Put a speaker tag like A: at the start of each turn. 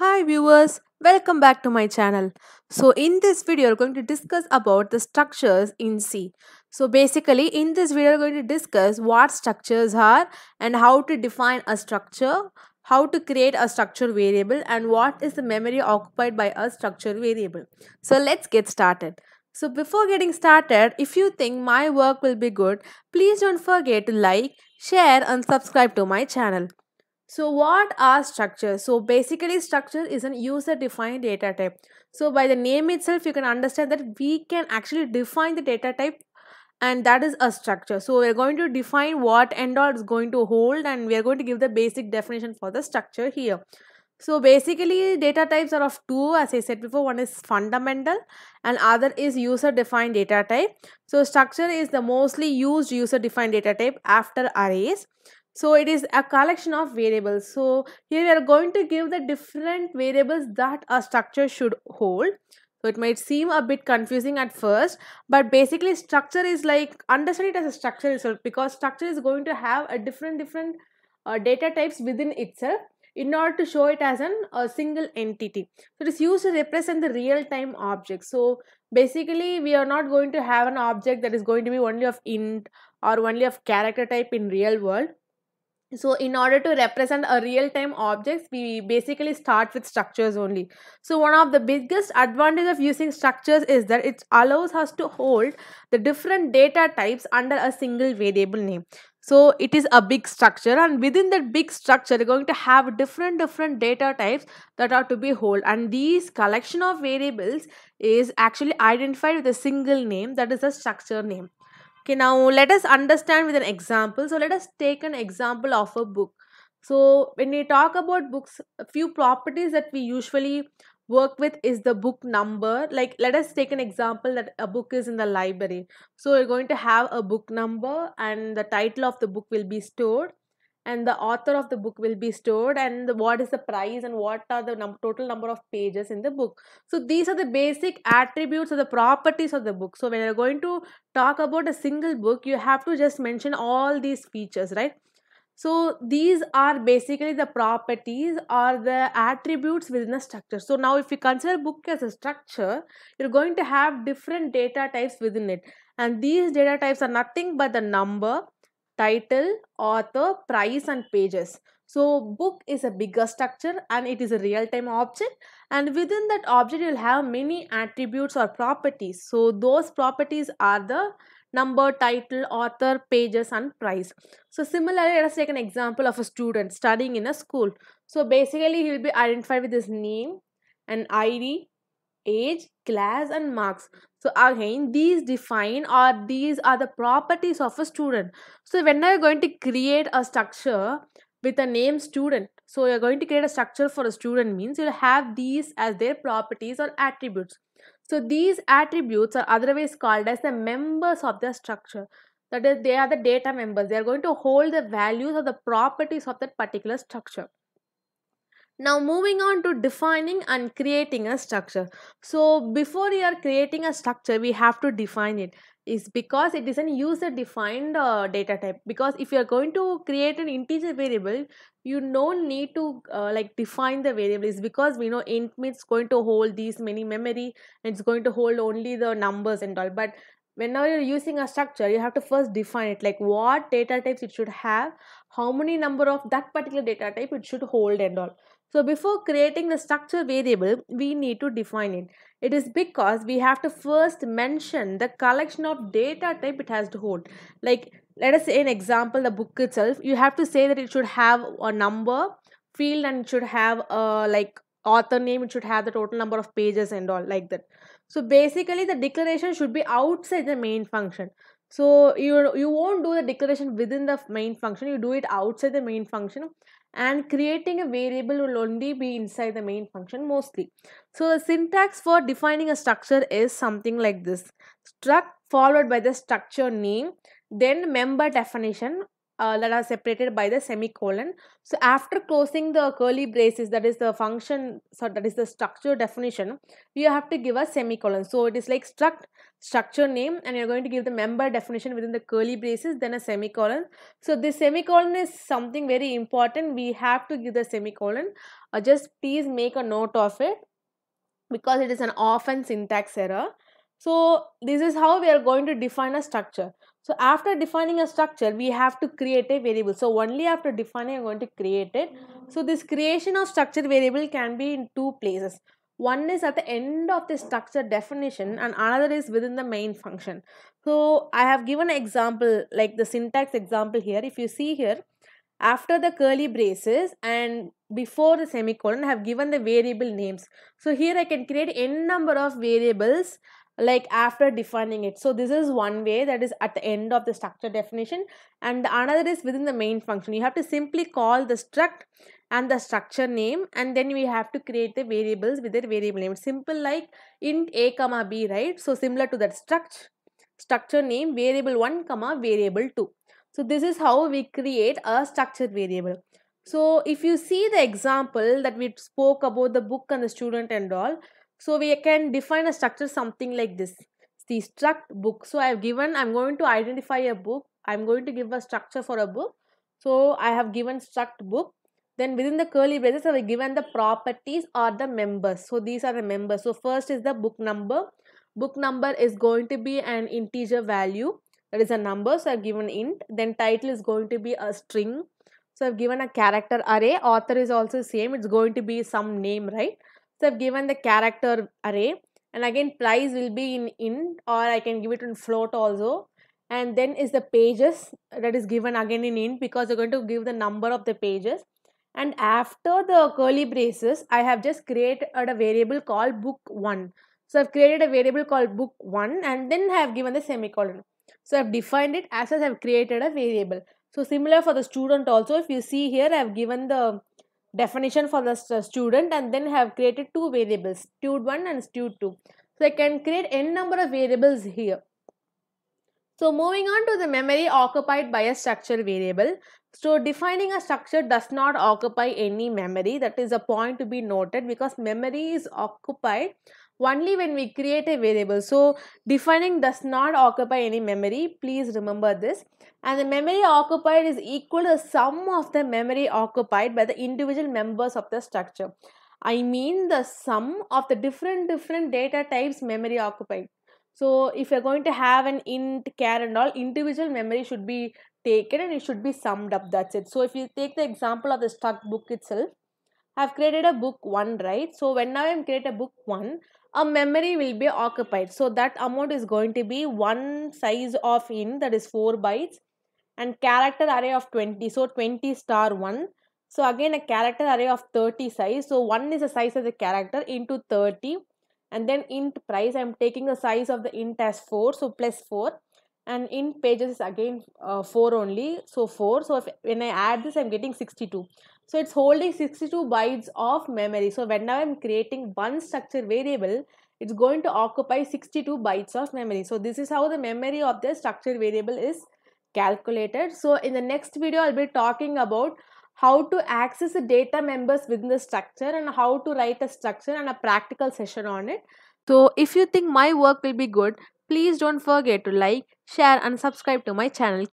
A: Hi viewers, welcome back to my channel. So in this video, we're going to discuss about the structures in C. So basically in this video, we're going to discuss what structures are and how to define a structure, how to create a structure variable and what is the memory occupied by a structure variable. So let's get started. So before getting started, if you think my work will be good, please don't forget to like, share and subscribe to my channel. So what are structures? So basically structure is an user defined data type. So by the name itself you can understand that we can actually define the data type and that is a structure. So we're going to define what and all is going to hold and we're going to give the basic definition for the structure here. So basically data types are of two as I said before one is fundamental and other is user defined data type. So structure is the mostly used user defined data type after arrays so it is a collection of variables so here we are going to give the different variables that a structure should hold so it might seem a bit confusing at first, but basically structure is like understand it as a structure itself because structure is going to have a different different uh, data types within itself in order to show it as an a single entity. So it is used to represent the real time object. So basically we are not going to have an object that is going to be only of int or only of character type in real world so in order to represent a real-time objects we basically start with structures only so one of the biggest advantage of using structures is that it allows us to hold the different data types under a single variable name so it is a big structure and within that big structure you're going to have different different data types that are to be hold. and these collection of variables is actually identified with a single name that is a structure name Okay, now let us understand with an example. So let us take an example of a book. So when we talk about books, a few properties that we usually work with is the book number like let us take an example that a book is in the library so we are going to have a book number and the title of the book will be stored and the author of the book will be stored and what is the price and what are the num- total number of pages in the book so these are the basic attributes or the properties of the book so when you're going to talk about a single book you have to just mention all these features right so these are basically the properties or the attributes within a structure. So now if you consider book as a structure, you're going to have different data types within it. And these data types are nothing but the number, title, author, price and pages. So book is a bigger structure and it is a real-time object and within that object you'll have many attributes or properties. So those properties are the number, title, author, pages and price. So similarly let us take an example of a student studying in a school. So basically he will be identified with his name, an ID, age, class and marks. So again, these define or these are the properties of a student. So when are going to create a structure with a name student? So you're going to create a structure for a student means you'll have these as their properties or attributes. So these attributes are otherwise called as the members of the structure. That is, they are the data members. They are going to hold the values or the properties of that particular structure now moving on to defining and creating a structure so before you are creating a structure we have to define it is because it is an user defined uh, data type because if you are going to create an integer variable you don't need to uh, like define the variable is because we know int means going to hold these many memory and it's going to hold only the numbers and all but whenever you're using a structure you have to first define it like what data types it should have how many number of that particular data type it should hold and all so before creating the structure variable, we need to define it. It is because we have to first mention the collection of data type it has to hold. Like let us say an example, the book itself, you have to say that it should have a number field and it should have a uh, like author name, it should have the total number of pages and all like that. So basically the declaration should be outside the main function. So you, you won't do the declaration within the main function, you do it outside the main function and creating a variable will only be inside the main function mostly. So the syntax for defining a structure is something like this. Struct followed by the structure name, then member definition uh, that are separated by the semicolon. So after closing the curly braces, that is the function, so that is the structure definition, you have to give a semicolon. So it is like struct structure name and you're going to give the member definition within the curly braces then a semicolon so this semicolon is something very important we have to give the semicolon uh, just please make a note of it because it is an often syntax error so this is how we are going to define a structure so after defining a structure we have to create a variable so only after defining I'm going to create it so this creation of structure variable can be in two places one is at the end of the structure definition and another is within the main function so i have given an example like the syntax example here if you see here after the curly braces and before the semicolon I have given the variable names so here i can create n number of variables like after defining it so this is one way that is at the end of the structure definition and another is within the main function you have to simply call the struct and the structure name and then we have to create the variables with their variable name simple like int a comma b right so similar to that struct structure name variable 1 comma variable 2 so this is how we create a structured variable so if you see the example that we spoke about the book and the student and all so we can define a structure something like this. The struct book. So I have given, I'm going to identify a book. I'm going to give a structure for a book. So I have given struct book. Then within the curly braces, I have given the properties or the members. So these are the members. So first is the book number. Book number is going to be an integer value. That is a number. So I have given int. Then title is going to be a string. So I have given a character array. Author is also same. It's going to be some name, right? So I've given the character array and again price will be in int or I can give it in float also and then is the pages that is given again in int because you're going to give the number of the pages and after the curly braces I have just created a variable called book1 so I've created a variable called book1 and then I have given the semicolon so I've defined it as I've created a variable so similar for the student also if you see here I've given the definition for the student and then have created two variables stud1 and stud2 so I can create n number of variables here so moving on to the memory occupied by a structure variable so defining a structure does not occupy any memory that is a point to be noted because memory is occupied only when we create a variable. So defining does not occupy any memory. Please remember this. And the memory occupied is equal to the sum of the memory occupied by the individual members of the structure. I mean the sum of the different different data types memory occupied. So if you're going to have an int, care and all, individual memory should be taken and it should be summed up. That's it. So if you take the example of the struct book itself, I've created a book 1, right? So when now I'm create a book 1, a memory will be occupied so that amount is going to be one size of int that is 4 bytes and character array of 20 so 20 star 1 so again a character array of 30 size so 1 is the size of the character into 30 and then int price i'm taking the size of the int as 4 so plus 4 and in pages is again uh, 4 only so 4 so if, when I add this I'm getting 62 so it's holding 62 bytes of memory so whenever I'm creating one structure variable it's going to occupy 62 bytes of memory so this is how the memory of the structure variable is calculated so in the next video I'll be talking about how to access the data members within the structure and how to write a structure and a practical session on it so if you think my work will be good please don't forget to like share and subscribe to my channel.